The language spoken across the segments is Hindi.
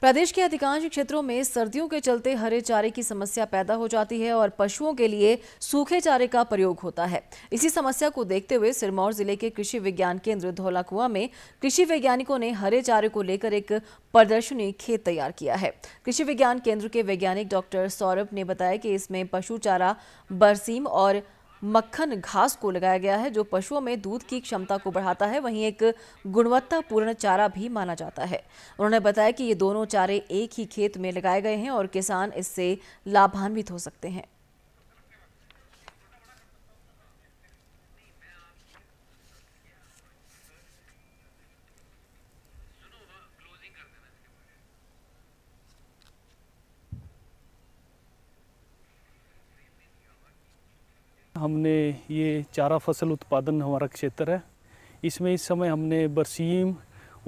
प्रदेश के अधिकांश क्षेत्रों में सर्दियों के चलते हरे चारे की समस्या पैदा हो जाती है और पशुओं के लिए सूखे चारे का प्रयोग होता है इसी समस्या को देखते हुए सिरमौर जिले के कृषि विज्ञान केंद्र धौलाकुआ में कृषि वैज्ञानिकों ने हरे चारे को लेकर एक प्रदर्शनी खेत तैयार किया है कृषि विज्ञान केंद्र के वैज्ञानिक डॉक्टर सौरभ ने बताया कि इसमें पशु चारा बरसीम और मक्खन घास को लगाया गया है जो पशुओं में दूध की क्षमता को बढ़ाता है वहीं एक गुणवत्तापूर्ण चारा भी माना जाता है उन्होंने बताया कि ये दोनों चारे एक ही खेत में लगाए गए हैं और किसान इससे लाभान्वित हो सकते हैं हमने ये चारा फसल उत्पादन हमारा क्षेत्र है इसमें इस समय हमने बरसीम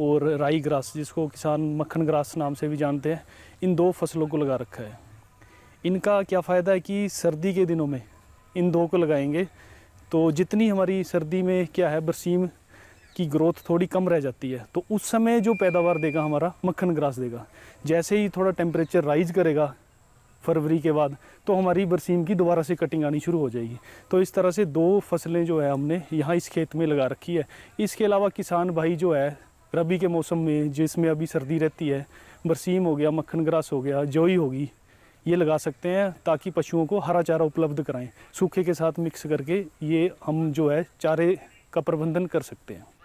और राई ग्रास जिसको किसान मक्खन ग्रास नाम से भी जानते हैं इन दो फसलों को लगा रखा है इनका क्या फ़ायदा है कि सर्दी के दिनों में इन दो को लगाएंगे तो जितनी हमारी सर्दी में क्या है बरसीम की ग्रोथ थोड़ी कम रह जाती है तो उस समय जो पैदावार देगा हमारा मक्खन ग्रास देगा जैसे ही थोड़ा टेम्परेचर राइज करेगा फरवरी के बाद तो हमारी बरसीम की दोबारा से कटिंग आनी शुरू हो जाएगी तो इस तरह से दो फसलें जो है हमने यहाँ इस खेत में लगा रखी है इसके अलावा किसान भाई जो है रबी के मौसम में जिसमें अभी सर्दी रहती है बरसीम हो गया मक्खन ग्रास हो गया जोई होगी ये लगा सकते हैं ताकि पशुओं को हरा चारा उपलब्ध कराएं सूखे के साथ मिक्स करके ये हम जो है चारे का प्रबंधन कर सकते हैं